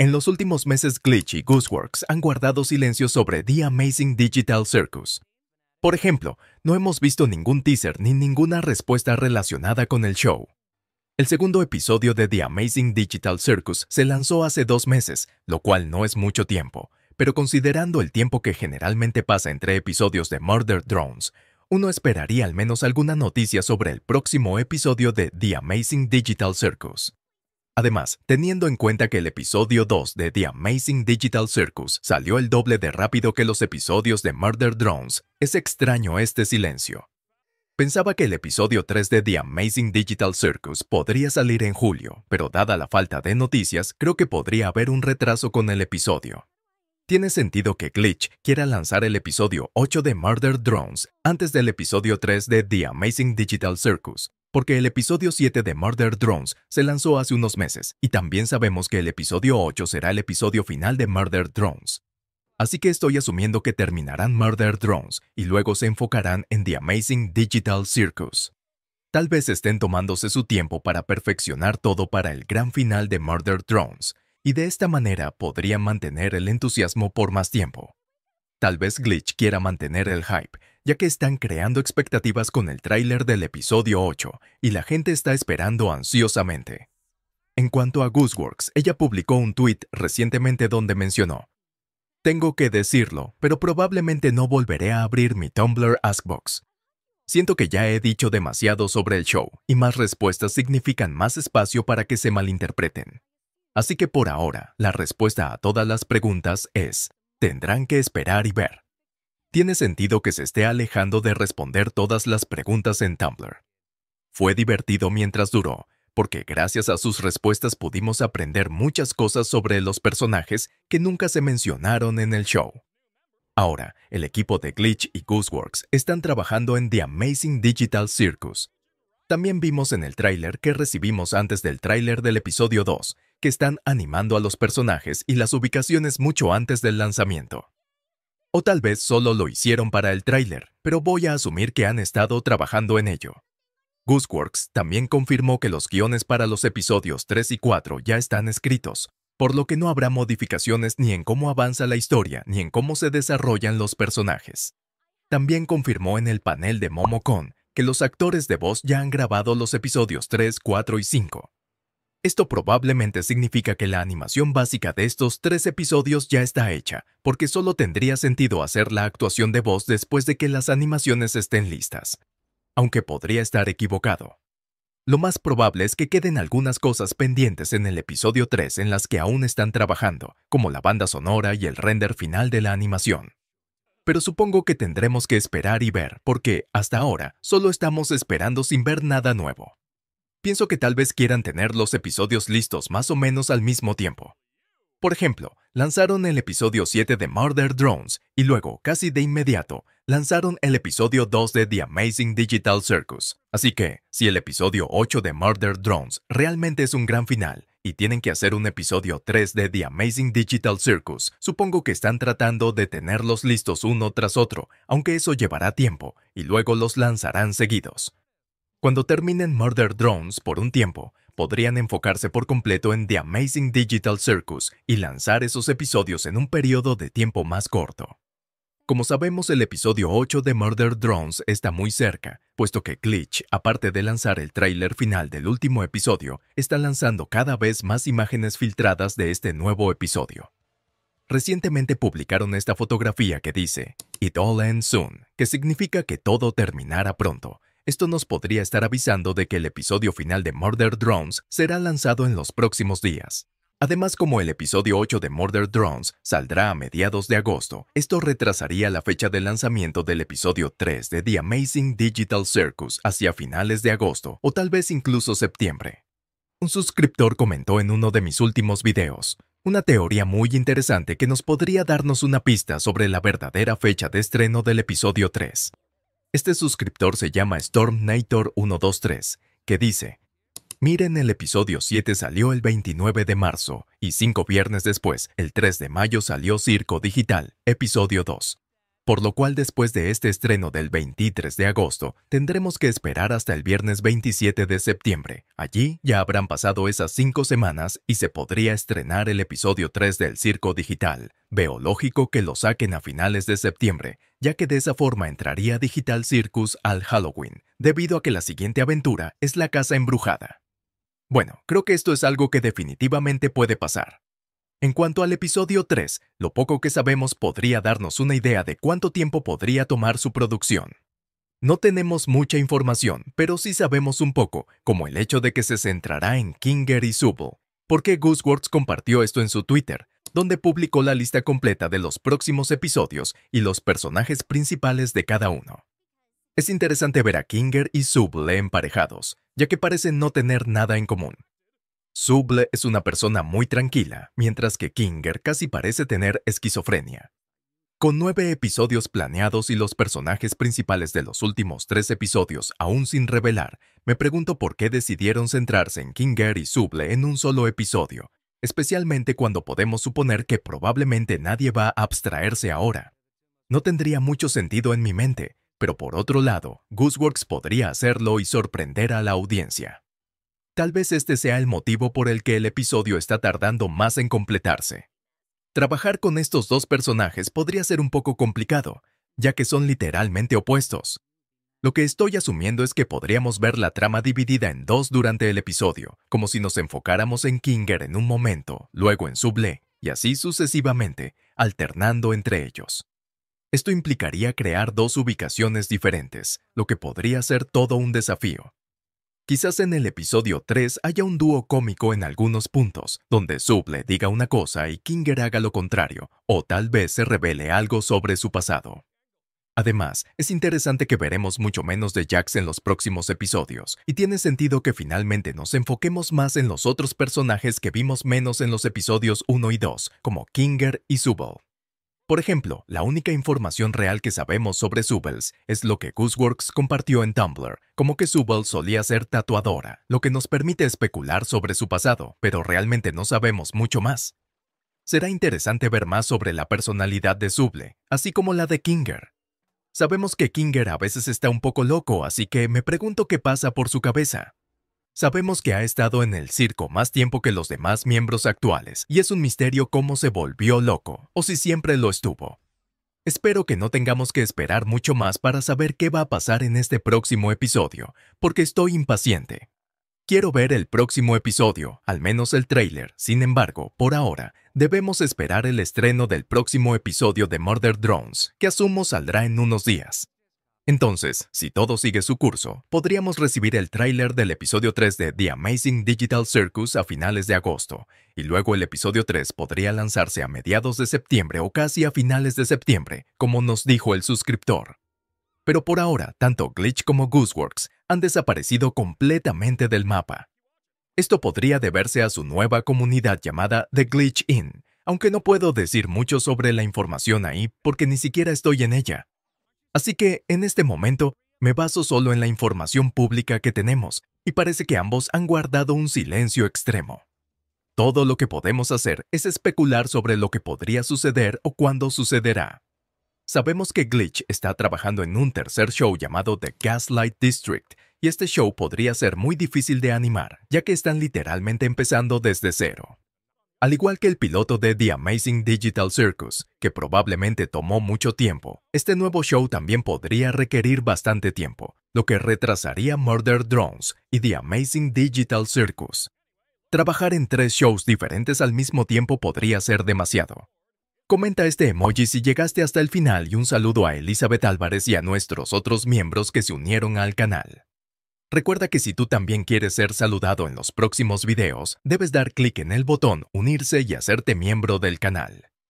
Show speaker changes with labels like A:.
A: En los últimos meses Glitch y Gooseworks han guardado silencio sobre The Amazing Digital Circus. Por ejemplo, no hemos visto ningún teaser ni ninguna respuesta relacionada con el show. El segundo episodio de The Amazing Digital Circus se lanzó hace dos meses, lo cual no es mucho tiempo, pero considerando el tiempo que generalmente pasa entre episodios de Murder Drones, uno esperaría al menos alguna noticia sobre el próximo episodio de The Amazing Digital Circus. Además, teniendo en cuenta que el episodio 2 de The Amazing Digital Circus salió el doble de rápido que los episodios de Murder Drones, es extraño este silencio. Pensaba que el episodio 3 de The Amazing Digital Circus podría salir en julio, pero dada la falta de noticias, creo que podría haber un retraso con el episodio. Tiene sentido que Glitch quiera lanzar el episodio 8 de Murder Drones antes del episodio 3 de The Amazing Digital Circus, porque el episodio 7 de Murder Drones se lanzó hace unos meses y también sabemos que el episodio 8 será el episodio final de Murder Drones. Así que estoy asumiendo que terminarán Murder Drones y luego se enfocarán en The Amazing Digital Circus. Tal vez estén tomándose su tiempo para perfeccionar todo para el gran final de Murder Drones, y de esta manera podrían mantener el entusiasmo por más tiempo. Tal vez Glitch quiera mantener el hype, ya que están creando expectativas con el tráiler del episodio 8 y la gente está esperando ansiosamente. En cuanto a Gooseworks, ella publicó un tweet recientemente donde mencionó: Tengo que decirlo, pero probablemente no volveré a abrir mi Tumblr Askbox. Siento que ya he dicho demasiado sobre el show y más respuestas significan más espacio para que se malinterpreten. Así que por ahora, la respuesta a todas las preguntas es Tendrán que esperar y ver. Tiene sentido que se esté alejando de responder todas las preguntas en Tumblr. Fue divertido mientras duró, porque gracias a sus respuestas pudimos aprender muchas cosas sobre los personajes que nunca se mencionaron en el show. Ahora, el equipo de Glitch y Gooseworks están trabajando en The Amazing Digital Circus. También vimos en el tráiler que recibimos antes del tráiler del episodio 2 que están animando a los personajes y las ubicaciones mucho antes del lanzamiento. O tal vez solo lo hicieron para el tráiler, pero voy a asumir que han estado trabajando en ello. Gooseworks también confirmó que los guiones para los episodios 3 y 4 ya están escritos, por lo que no habrá modificaciones ni en cómo avanza la historia ni en cómo se desarrollan los personajes. También confirmó en el panel de MomoCon que los actores de voz ya han grabado los episodios 3, 4 y 5, esto probablemente significa que la animación básica de estos tres episodios ya está hecha, porque solo tendría sentido hacer la actuación de voz después de que las animaciones estén listas. Aunque podría estar equivocado. Lo más probable es que queden algunas cosas pendientes en el episodio 3 en las que aún están trabajando, como la banda sonora y el render final de la animación. Pero supongo que tendremos que esperar y ver, porque, hasta ahora, solo estamos esperando sin ver nada nuevo. Pienso que tal vez quieran tener los episodios listos más o menos al mismo tiempo. Por ejemplo, lanzaron el episodio 7 de Murder Drones y luego, casi de inmediato, lanzaron el episodio 2 de The Amazing Digital Circus. Así que, si el episodio 8 de Murder Drones realmente es un gran final, y tienen que hacer un episodio 3 de The Amazing Digital Circus. Supongo que están tratando de tenerlos listos uno tras otro, aunque eso llevará tiempo, y luego los lanzarán seguidos. Cuando terminen Murder Drones por un tiempo, podrían enfocarse por completo en The Amazing Digital Circus y lanzar esos episodios en un periodo de tiempo más corto. Como sabemos, el episodio 8 de Murder Drones está muy cerca, puesto que Glitch, aparte de lanzar el tráiler final del último episodio, está lanzando cada vez más imágenes filtradas de este nuevo episodio. Recientemente publicaron esta fotografía que dice, It all ends soon, que significa que todo terminará pronto, esto nos podría estar avisando de que el episodio final de Murder Drones será lanzado en los próximos días. Además, como el episodio 8 de Murder Drones saldrá a mediados de agosto, esto retrasaría la fecha de lanzamiento del episodio 3 de The Amazing Digital Circus hacia finales de agosto o tal vez incluso septiembre. Un suscriptor comentó en uno de mis últimos videos, una teoría muy interesante que nos podría darnos una pista sobre la verdadera fecha de estreno del episodio 3. Este suscriptor se llama stormnator 123 que dice, Miren el episodio 7 salió el 29 de marzo y cinco viernes después, el 3 de mayo salió Circo Digital, episodio 2 por lo cual después de este estreno del 23 de agosto, tendremos que esperar hasta el viernes 27 de septiembre. Allí ya habrán pasado esas cinco semanas y se podría estrenar el episodio 3 del Circo Digital. Veo lógico que lo saquen a finales de septiembre, ya que de esa forma entraría Digital Circus al Halloween, debido a que la siguiente aventura es la Casa Embrujada. Bueno, creo que esto es algo que definitivamente puede pasar. En cuanto al episodio 3, lo poco que sabemos podría darnos una idea de cuánto tiempo podría tomar su producción. No tenemos mucha información, pero sí sabemos un poco, como el hecho de que se centrará en Kinger y Subo. porque Gooseworks compartió esto en su Twitter, donde publicó la lista completa de los próximos episodios y los personajes principales de cada uno. Es interesante ver a Kinger y Subble emparejados, ya que parecen no tener nada en común, Suble es una persona muy tranquila, mientras que Kinger casi parece tener esquizofrenia. Con nueve episodios planeados y los personajes principales de los últimos tres episodios aún sin revelar, me pregunto por qué decidieron centrarse en Kinger y Suble en un solo episodio, especialmente cuando podemos suponer que probablemente nadie va a abstraerse ahora. No tendría mucho sentido en mi mente, pero por otro lado, Gooseworks podría hacerlo y sorprender a la audiencia. Tal vez este sea el motivo por el que el episodio está tardando más en completarse. Trabajar con estos dos personajes podría ser un poco complicado, ya que son literalmente opuestos. Lo que estoy asumiendo es que podríamos ver la trama dividida en dos durante el episodio, como si nos enfocáramos en Kinger en un momento, luego en Suble, y así sucesivamente, alternando entre ellos. Esto implicaría crear dos ubicaciones diferentes, lo que podría ser todo un desafío, Quizás en el episodio 3 haya un dúo cómico en algunos puntos, donde le diga una cosa y Kinger haga lo contrario, o tal vez se revele algo sobre su pasado. Además, es interesante que veremos mucho menos de Jax en los próximos episodios, y tiene sentido que finalmente nos enfoquemos más en los otros personajes que vimos menos en los episodios 1 y 2, como Kinger y Subal. Por ejemplo, la única información real que sabemos sobre Subels es lo que Gooseworks compartió en Tumblr, como que subbel solía ser tatuadora, lo que nos permite especular sobre su pasado, pero realmente no sabemos mucho más. Será interesante ver más sobre la personalidad de Suble, así como la de Kinger. Sabemos que Kinger a veces está un poco loco, así que me pregunto qué pasa por su cabeza. Sabemos que ha estado en el circo más tiempo que los demás miembros actuales, y es un misterio cómo se volvió loco, o si siempre lo estuvo. Espero que no tengamos que esperar mucho más para saber qué va a pasar en este próximo episodio, porque estoy impaciente. Quiero ver el próximo episodio, al menos el tráiler. Sin embargo, por ahora, debemos esperar el estreno del próximo episodio de Murder Drones, que asumo saldrá en unos días. Entonces, si todo sigue su curso, podríamos recibir el tráiler del episodio 3 de The Amazing Digital Circus a finales de agosto, y luego el episodio 3 podría lanzarse a mediados de septiembre o casi a finales de septiembre, como nos dijo el suscriptor. Pero por ahora, tanto Glitch como Gooseworks han desaparecido completamente del mapa. Esto podría deberse a su nueva comunidad llamada The Glitch Inn, aunque no puedo decir mucho sobre la información ahí porque ni siquiera estoy en ella. Así que, en este momento, me baso solo en la información pública que tenemos y parece que ambos han guardado un silencio extremo. Todo lo que podemos hacer es especular sobre lo que podría suceder o cuándo sucederá. Sabemos que Glitch está trabajando en un tercer show llamado The Gaslight District, y este show podría ser muy difícil de animar, ya que están literalmente empezando desde cero. Al igual que el piloto de The Amazing Digital Circus, que probablemente tomó mucho tiempo, este nuevo show también podría requerir bastante tiempo, lo que retrasaría Murder Drones y The Amazing Digital Circus. Trabajar en tres shows diferentes al mismo tiempo podría ser demasiado. Comenta este emoji si llegaste hasta el final y un saludo a Elizabeth Álvarez y a nuestros otros miembros que se unieron al canal. Recuerda que si tú también quieres ser saludado en los próximos videos, debes dar clic en el botón unirse y hacerte miembro del canal.